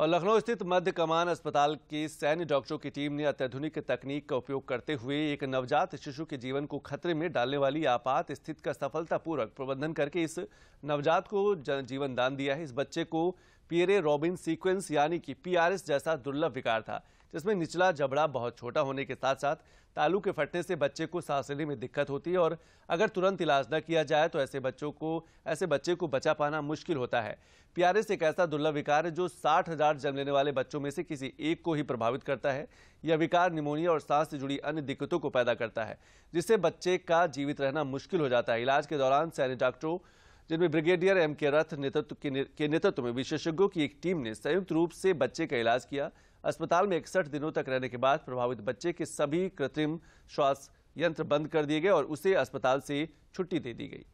और लखनऊ स्थित मध्य कमान अस्पताल की सैन्य डॉक्टरों की टीम ने अत्याधुनिक तकनीक का उपयोग करते हुए एक नवजात शिशु के जीवन को खतरे में डालने वाली आपात स्थिति का सफलतापूर्वक प्रबंधन करके इस नवजात को जीवन दान दिया है इस बच्चे को पियरे रॉबिन सीक्वेंस यानी कि पीआरएस जैसा दुर्लभ विकार था जिसमें निचला जबड़ा बहुत छोटा होने के साथ साथ तालू के फटने से बच्चे को सांस लेने में दिक्कत होती है और अगर तुरंत इलाज न किया जाए तो ऐसे बच्चों को ऐसे बच्चे को बचा पाना मुश्किल होता है पीआरएस एक ऐसा दुर्लभ विकार है जो साठ हजार जन्म लेने वाले बच्चों में से किसी एक को ही प्रभावित करता है यह विकार निमोनिया और सांस से जुड़ी अन्य दिक्कतों को पैदा करता है जिससे बच्चे का जीवित रहना मुश्किल हो जाता है इलाज के दौरान सैनिक डॉक्टरों जिनमें ब्रिगेडियर एम के रथ नेतृत्व के नेतृत्व में विशेषज्ञों की एक टीम ने संयुक्त रूप से बच्चे का इलाज किया अस्पताल में इकसठ दिनों तक रहने के बाद प्रभावित बच्चे के सभी कृत्रिम श्वास यंत्र बंद कर दिए गए और उसे अस्पताल से छुट्टी दे दी गई